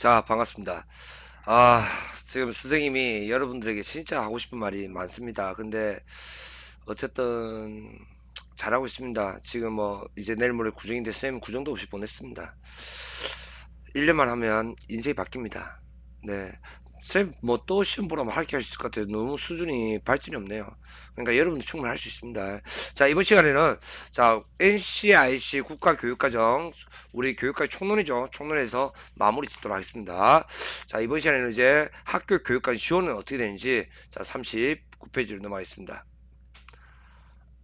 자, 반갑습니다. 아, 지금 선생님이 여러분들에게 진짜 하고 싶은 말이 많습니다. 근데 어쨌든 잘하고 있습니다. 지금 뭐 이제 내일 모레 구정인데 선생님 구정도 없이 보냈습니다. 1년만 하면 인생이 바뀝니다. 네. 쌤뭐또 시험 보라면 할게 있을 것 같아요. 너무 수준이 발전이 없네요. 그러니까 여러분도 충분히 할 수 있습니다. 자 이번 시간에는 자 NCIC 국가교육과정 우리 교육과 의 총론이죠. 총론에서 마무리 짓도록 하겠습니다. 자 이번 시간에는 이제 학교 교육과 지원은 어떻게 되는지 자 39페이지로 넘어가겠습니다.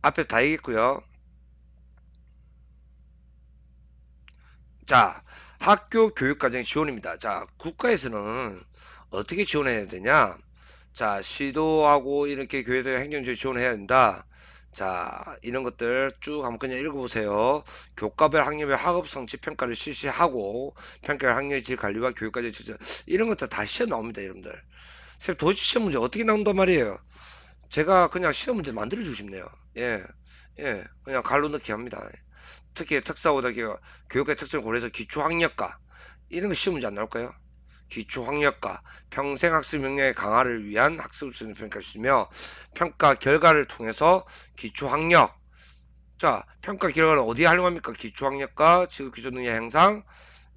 앞에 다 얘기했고요. 자 학교 교육과정 지원입니다. 자, 국가에서는 어떻게 지원해야 되냐? 자, 시도하고 이렇게 교회도 행정지원 지원해야 된다. 자, 이런 것들 쭉 한번 그냥 읽어보세요. 교과별 학년별 학업 성취 평가를 실시하고 평가 를 학년 질 관리와 교육과정 지원 이런 것들 다 시험 나옵니다, 여러분들. 도시 시험 문제 어떻게 나온단 말이에요? 제가 그냥 시험 문제 만들어 주고 싶네요. 예, 예, 그냥 갈로 넣기 합니다. 특히 특사보다 교육의 특성을 고려해서 기초학력과 이런 거 시험 문제 안 나올까요? 기초학력과 평생학습 역량의 강화를 위한 학습 수준을 평가할 수 있으며 평가 결과를 통해서 기초학력 자 평가 결과를 어디에 활용합니까? 기초학력과 지급 기초 능력 향상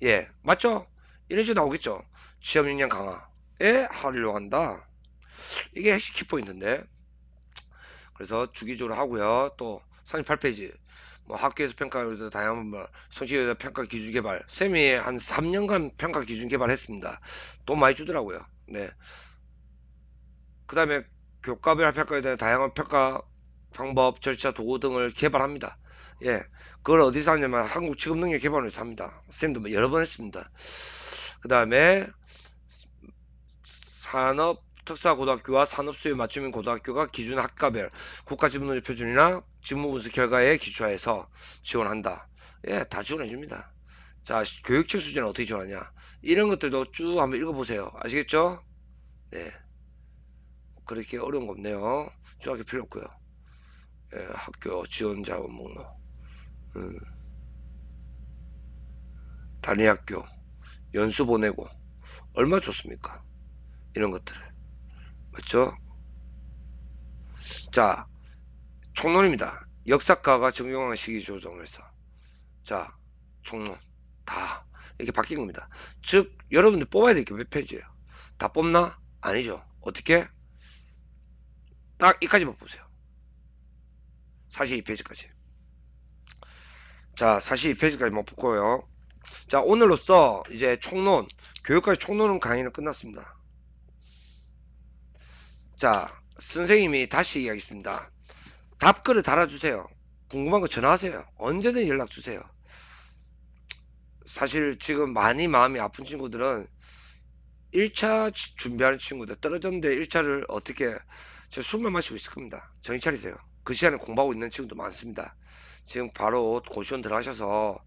예 맞죠? 이런 식으로 나오겠죠 취업 역량 강화에 활용한다 이게 핵심 키포인트인데 그래서 주기적으로 하고요 또 38페이지. 뭐 학교에서 평가도 다양한 뭐성취자 평가 기준 개발. 쌤이 한 3년간 평가 기준 개발했습니다. 돈 많이 주더라고요. 네. 그 다음에 교과별 평가에 대한 다양한 평가 방법, 절차, 도구 등을 개발합니다. 예. 그걸 어디서 하냐면 한국 취급능력 개발원에서 합니다. 쌤도 뭐 여러 번 했습니다. 그 다음에 산업 특사고등학교와 산업수요 맞춤인 고등학교가 기준 학과별 국가지문논리 표준이나 직무분석 결과에 기초해서 지원한다. 예, 다 지원해줍니다. 자, 교육청 수준은 어떻게 지원하냐. 이런 것들도 쭉 한번 읽어보세요. 아시겠죠? 네. 그렇게 어려운 거 없네요. 중학교 필요 없고요. 예, 학교 지원 자원 목록. 음. 단위 학교, 연수 보내고, 얼마 좋습니까? 이런 것들을. 맞죠? 자, 총론입니다. 역사가가 적용한 시기 조정을해서 자, 총론. 다. 이렇게 바뀐 겁니다. 즉, 여러분들 뽑아야 될 게 몇 페이지예요? 다 뽑나? 아니죠. 어떻게? 딱 이까지만 보세요. 42페이지까지. 자, 42페이지까지만 뽑고요. 뭐 자, 오늘로써 이제 총론, 교육과의 총론은 강의는 끝났습니다. 자, 선생님이 다시 이야기했습니다. 답글을 달아주세요. 궁금한 거 전화하세요. 언제든 연락 주세요. 사실 지금 많이 마음이 아픈 친구들은 1차 준비하는 친구들 떨어졌는데 1차를 어떻게 제 술만 마시고 있을 겁니다. 정신 차리세요. 그 시간에 공부하고 있는 친구도 많습니다. 지금 바로 고시원 들어가셔서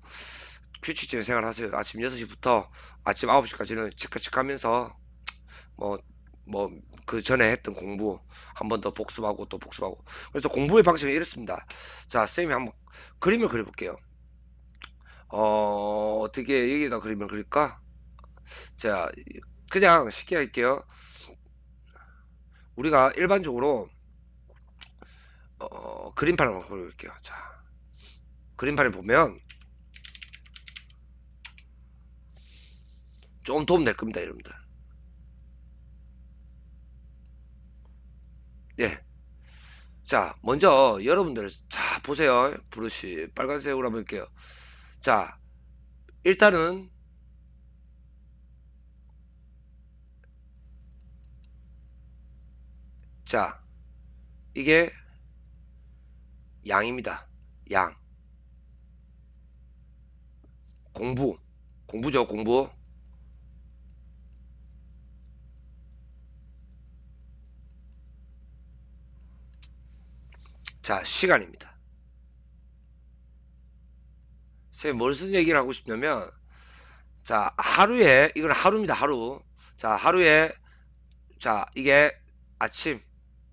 규칙적인 생활 하세요. 아침 6시부터 아침 9시까지는 즉각즉 하면서 뭐 뭐그 전에 했던 공부 한 번 더 복습하고 또 복습하고 그래서 공부의 방식은 이렇습니다 자선생님이 한번 그림을 그려볼게요 어 어떻게 여기다 그림을 그릴까 자 그냥 쉽게 할게요 우리가 일반적으로 어, 그림판을 한번 그려볼게요 자 그림판에 보면 좀 도움 될 겁니다 여러분들 예. 자, 먼저 여러분들 자 보세요. 브러쉬 빨간색으로 한번 볼게요. 자, 일단은 자, 이게 양입니다. 양. 공부. 공부죠, 공부. 자, 시간입니다. 선생님, 무슨 얘기를 하고 싶냐면, 자, 하루에, 이건 하루입니다, 하루. 자, 하루에, 자, 이게 아침,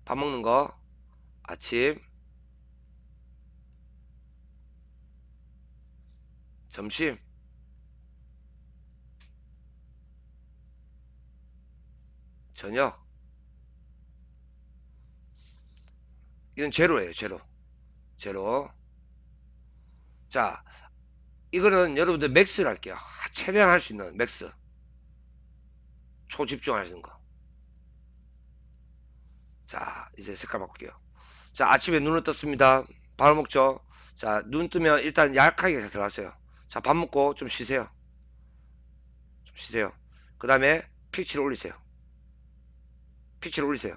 밥 먹는 거, 아침, 점심, 저녁, 이건 제로예요 제로 제로 자 이거는 여러분들 맥스를 할게요 아, 최대한 할 수 있는 맥스 초집중하시는 거자 이제 색깔 바꿀게요 자 아침에 눈을 떴습니다 밥을 먹죠 자눈 뜨면 일단 약하게 들어가세요 자밥 먹고 좀 쉬세요 좀 쉬세요 그 다음에 피치를 올리세요 피치를 올리세요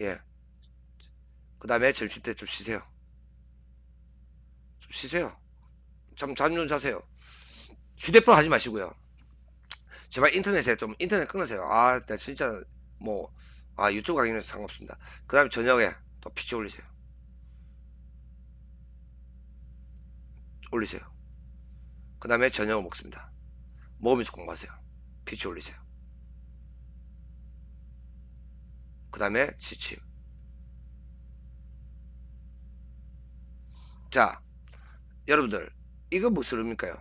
예그 다음에 점심 때 좀 쉬세요. 좀 쉬세요. 잠, 잠 좀 자세요. 휴대폰 하지 마시고요. 제발 인터넷에 좀, 인터넷 끊으세요. 아, 진짜, 뭐, 아, 유튜브 강의는 상관없습니다. 그 다음에 저녁에 또 피치 올리세요. 올리세요. 그 다음에 저녁을 먹습니다. 먹으면서 공부하세요. 피치 올리세요. 그 다음에 지침. 자 여러분들 이거 무슨 의미일까요?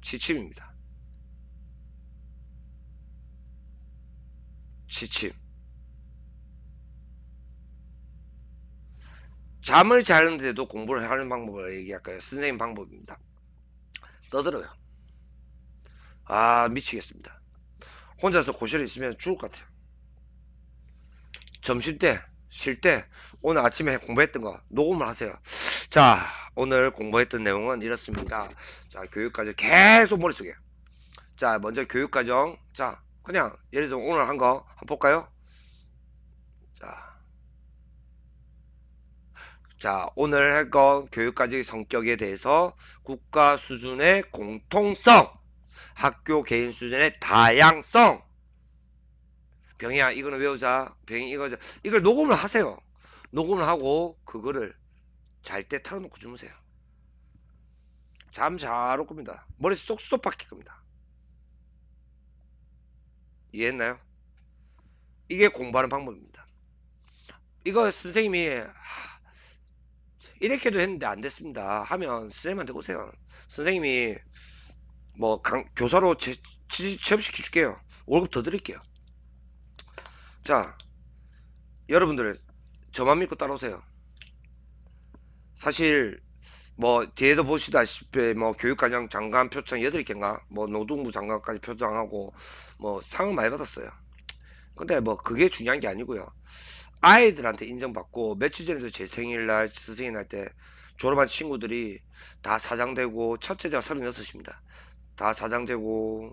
지침입니다. 지침 잠을 자는데도 공부를 하는 방법을 얘기할까요? 선생님 방법입니다. 떠들어요. 아 미치겠습니다. 혼자서 고시를 있으면 죽을 것 같아요. 점심때 쉴때 오늘 아침에 공부했던 거 녹음을 하세요. 자, 오늘 공부했던 내용은 이렇습니다. 자, 교육과정 계속 머릿속에. 자, 먼저 교육과정. 자, 그냥 예를 들어 오늘 한 거 한번 볼까요? 자. 자, 오늘 할 건 교육과정 의 성격에 대해서 국가 수준의 공통성, 학교 개인 수준의 다양성, 병이야 이거는 외우자 병이 이거 이걸 녹음을 하세요 녹음을 하고 그거를 잘때 틀어놓고 주무세요 잠 잘 올 겁니다 머리 쏙쏙 박힐 겁니다 이해했나요? 이게 공부하는 방법입니다 이거 선생님이 이렇게도 했는데 안 됐습니다 하면 선생님한테 오세요 선생님이 뭐 강, 교사로 취, 취업시켜 줄게요 월급 더 드릴게요 자 여러분들 저만 믿고 따라오세요 사실 뭐 뒤에도 보시다시피 뭐 교육과장 장관 표창 8개인가 뭐 노동부 장관까지 표창하고 뭐 상을 많이 받았어요 근데 뭐 그게 중요한 게 아니고요 아이들한테 인정받고 며칠 전에도 제 생일날 스승의 날때 졸업한 친구들이 다 사장되고 첫째 제가 36입니다 다 사장되고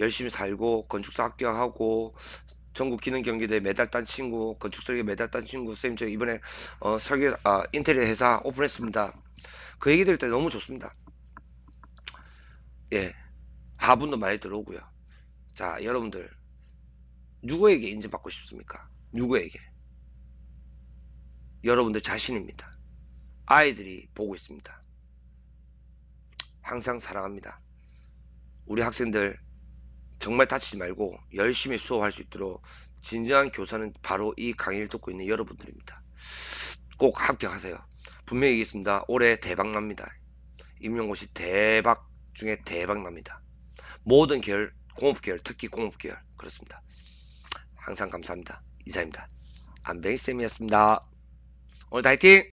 열심히 살고 건축사 합격하고 전국 기능 경기대 메달 딴 친구, 건축 그 설계 메달 딴 친구 선생님 저 이번에 어, 설계 아, 인테리어 회사 오픈했습니다. 그 얘기 들을 때 너무 좋습니다. 예, 화분도 많이 들어오고요. 자, 여러분들 누구에게 인증받고 싶습니까? 누구에게? 여러분들 자신입니다. 아이들이 보고 있습니다. 항상 사랑합니다. 우리 학생들 정말 다치지 말고 열심히 수업할 수 있도록 진정한 교사는 바로 이 강의를 듣고 있는 여러분들입니다. 꼭 합격하세요. 분명히 얘기했습니다. 올해 대박 납니다. 임용고시 대박 중에 대박 납니다. 모든 계열, 공업 계열, 특히 공업 계열 그렇습니다. 항상 감사합니다. 이사입니다. 안뱅이 쌤이었습니다. 오늘 다이팅